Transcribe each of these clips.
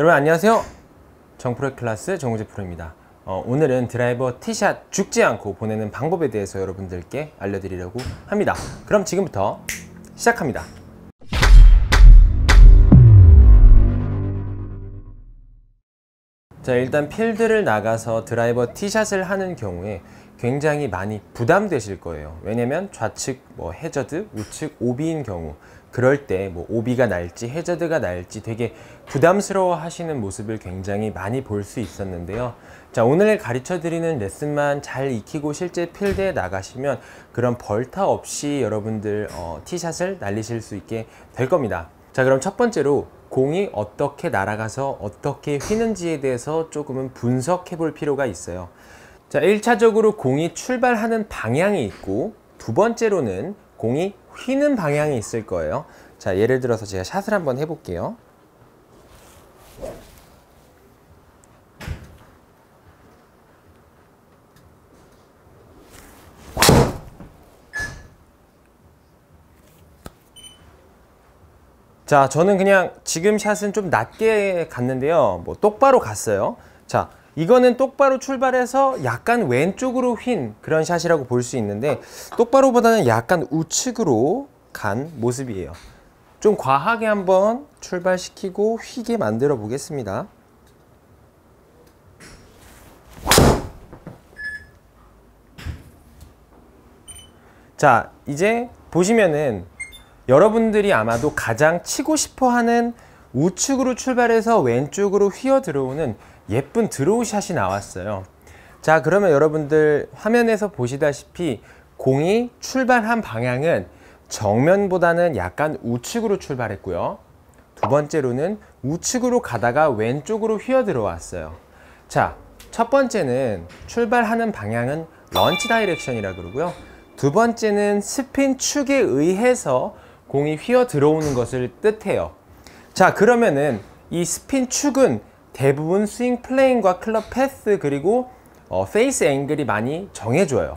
여러분 안녕하세요 정프로 클라스 정우재 프로입니다 어, 오늘은 드라이버 티샷 죽지 않고 보내는 방법에 대해서 여러분들께 알려드리려고 합니다 그럼 지금부터 시작합니다 자 일단 필드를 나가서 드라이버 티샷을 하는 경우에 굉장히 많이 부담되실 거예요 왜냐면 좌측 뭐 해저드 우측 오비인 경우 그럴 때 뭐 오비가 날지 해저드가 날지 되게 부담스러워 하시는 모습을 굉장히 많이 볼 수 있었는데요 자 오늘 가르쳐 드리는 레슨만 잘 익히고 실제 필드에 나가시면 그런 벌타 없이 여러분들 어, 티샷을 날리실 수 있게 될 겁니다 자 그럼 첫 번째로 공이 어떻게 날아가서 어떻게 휘는지에 대해서 조금은 분석해 볼 필요가 있어요 자 1차적으로 공이 출발하는 방향이 있고 두 번째로는 공이 휘는 방향이 있을 거예요 자 예를 들어서 제가 샷을 한번 해볼게요 자 저는 그냥 지금 샷은 좀 낮게 갔는데요 뭐 똑바로 갔어요 자 이거는 똑바로 출발해서 약간 왼쪽으로 휜 그런 샷이라고 볼 수 있는데 똑바로보다는 약간 우측으로 간 모습이에요 좀 과하게 한번 출발시키고 휘게 만들어 보겠습니다 자 이제 보시면은 여러분들이 아마도 가장 치고 싶어 하는 우측으로 출발해서 왼쪽으로 휘어 들어오는 예쁜 드로우 샷이 나왔어요 자 그러면 여러분들 화면에서 보시다시피 공이 출발한 방향은 정면보다는 약간 우측으로 출발했고요 두 번째로는 우측으로 가다가 왼쪽으로 휘어 들어왔어요 자첫 번째는 출발하는 방향은 런치 다이렉션이라 그러고요 두 번째는 스핀 축에 의해서 공이 휘어 들어오는 것을 뜻해요 자 그러면은 이 스핀 축은 대부분 스윙 플레인과 클럽 패스 그리고 어, 페이스 앵글이 많이 정해줘요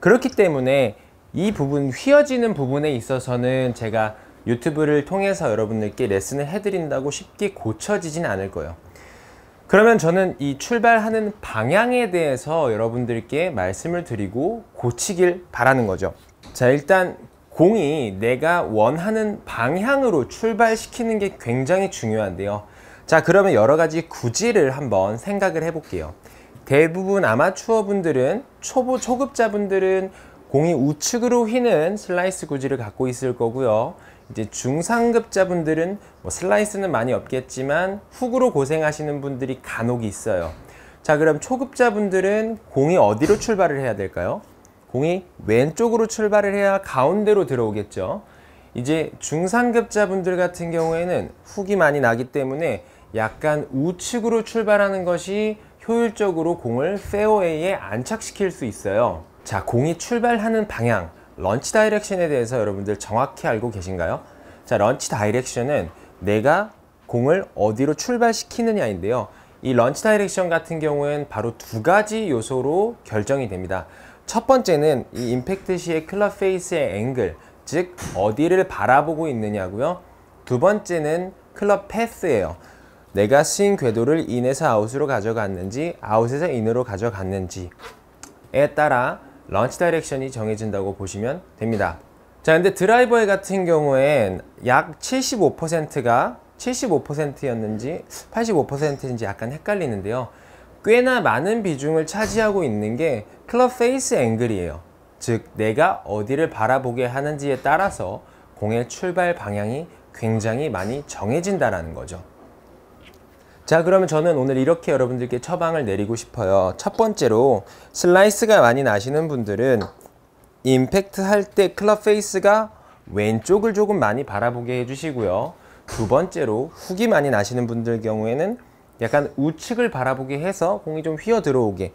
그렇기 때문에 이 부분 휘어지는 부분에 있어서는 제가 유튜브를 통해서 여러분들께 레슨을 해드린다고 쉽게 고쳐지진 않을 거예요 그러면 저는 이 출발하는 방향에 대해서 여러분들께 말씀을 드리고 고치길 바라는 거죠 자 일단 공이 내가 원하는 방향으로 출발시키는 게 굉장히 중요한데요. 자 그러면 여러 가지 구질을 한번 생각을 해볼게요. 대부분 아마추어 분들은 초보 초급자 분들은 공이 우측으로 휘는 슬라이스 구질을 갖고 있을 거고요. 이제 중상급자 분들은 뭐 슬라이스는 많이 없겠지만 훅으로 고생하시는 분들이 간혹 있어요. 자 그럼 초급자 분들은 공이 어디로 출발을 해야 될까요? 공이 왼쪽으로 출발을 해야 가운데로 들어오겠죠. 이제 중상급자분들 같은 경우에는 훅이 많이 나기 때문에 약간 우측으로 출발하는 것이 효율적으로 공을 페어웨이에 안착시킬 수 있어요. 자, 공이 출발하는 방향, 런치 다이렉션에 대해서 여러분들 정확히 알고 계신가요? 자, 런치 다이렉션은 내가 공을 어디로 출발시키느냐인데요. 이 런치 다이렉션 같은 경우에는 바로 두 가지 요소로 결정이 됩니다. 첫 번째는 이 임팩트 시의 클럽 페이스의 앵글, 즉 어디를 바라보고 있느냐고요. 두 번째는 클럽 패스예요. 내가 스윙 궤도를 인에서 아웃으로 가져갔는지 아웃에서 인으로 가져갔는지에 따라 런치 다이렉션이 정해진다고 보시면 됩니다. 자 근데 드라이버의 같은 경우엔 약 75%가 75%였는지 85%인지 약간 헷갈리는데요. 꽤나 많은 비중을 차지하고 있는 게 클럽 페이스 앵글이에요. 즉 내가 어디를 바라보게 하는지에 따라서 공의 출발 방향이 굉장히 많이 정해진다라는 거죠. 자 그러면 저는 오늘 이렇게 여러분들께 처방을 내리고 싶어요. 첫 번째로 슬라이스가 많이 나시는 분들은 임팩트 할 때 클럽 페이스가 왼쪽을 조금 많이 바라보게 해주시고요. 두 번째로 훅이 많이 나시는 분들 경우에는 약간 우측을 바라보게 해서 공이 좀 휘어 들어오게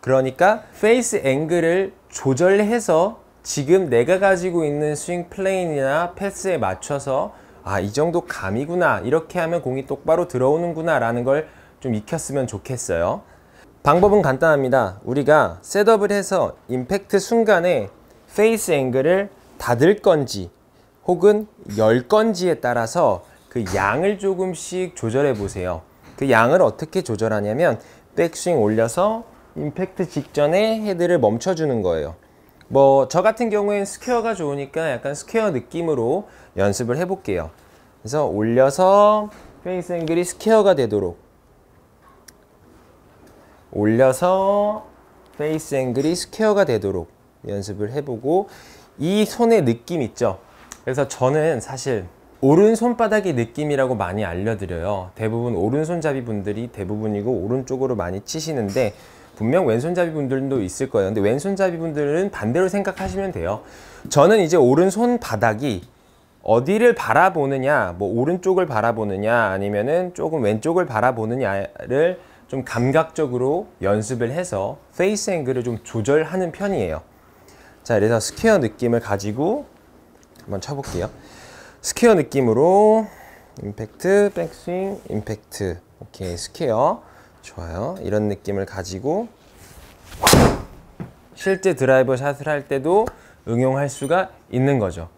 그러니까 페이스 앵글을 조절해서 지금 내가 가지고 있는 스윙 플레인이나 패스에 맞춰서 아 이 정도 감이구나 이렇게 하면 공이 똑바로 들어오는구나 라는 걸 좀 익혔으면 좋겠어요 방법은 간단합니다 우리가 셋업을 해서 임팩트 순간에 페이스 앵글을 닫을 건지 혹은 열 건지에 따라서 그 양을 조금씩 조절해 보세요 그 양을 어떻게 조절하냐면 백스윙 올려서 임팩트 직전에 헤드를 멈춰주는 거예요. 뭐 저 같은 경우엔 스퀘어가 좋으니까 약간 스퀘어 느낌으로 연습을 해볼게요. 그래서 올려서 페이스 앵글이 스퀘어가 되도록 올려서 페이스 앵글이 스퀘어가 되도록 연습을 해보고 이 손의 느낌 있죠 그래서 저는 사실 오른손바닥의 느낌이라고 많이 알려드려요 대부분 오른손잡이 분들이 대부분이고 오른쪽으로 많이 치시는데 분명 왼손잡이 분들도 있을 거예요 근데 왼손잡이 분들은 반대로 생각하시면 돼요 저는 이제 오른손 바닥이 어디를 바라보느냐 뭐 오른쪽을 바라보느냐 아니면은 조금 왼쪽을 바라보느냐를 좀 감각적으로 연습을 해서 페이스 앵글을 좀 조절하는 편이에요 자 그래서 스퀘어 느낌을 가지고 한번 쳐볼게요 스퀘어 느낌으로 임팩트, 백스윙, 임팩트 오케이 스퀘어 좋아요 이런 느낌을 가지고 실제 드라이버 샷을 할 때도 응용할 수가 있는 거죠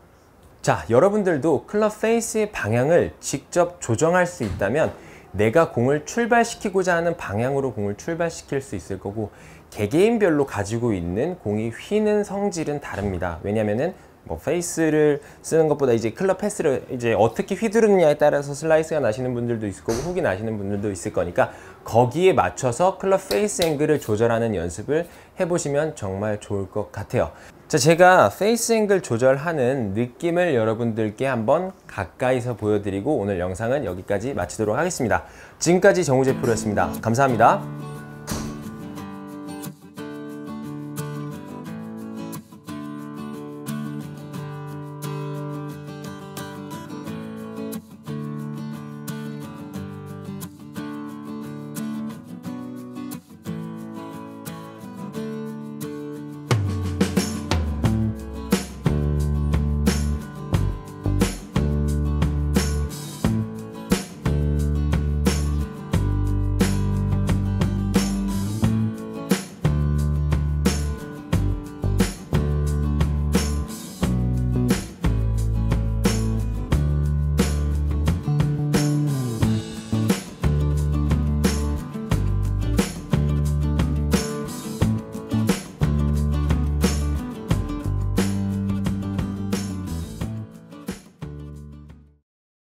자 여러분들도 클럽 페이스의 방향을 직접 조정할 수 있다면 내가 공을 출발시키고자 하는 방향으로 공을 출발시킬 수 있을 거고 개개인별로 가지고 있는 공이 휘는 성질은 다릅니다 왜냐면은 뭐 페이스를 쓰는 것보다 이제 클럽 패스를 이제 어떻게 휘두르느냐에 따라서 슬라이스가 나시는 분들도 있을 거고 훅이 나시는 분들도 있을 거니까 거기에 맞춰서 클럽 페이스 앵글을 조절하는 연습을 해보시면 정말 좋을 것 같아요 자 제가 페이스 앵글 조절하는 느낌을 여러분들께 한번 가까이서 보여드리고 오늘 영상은 여기까지 마치도록 하겠습니다 지금까지 정우제 프로였습니다 감사합니다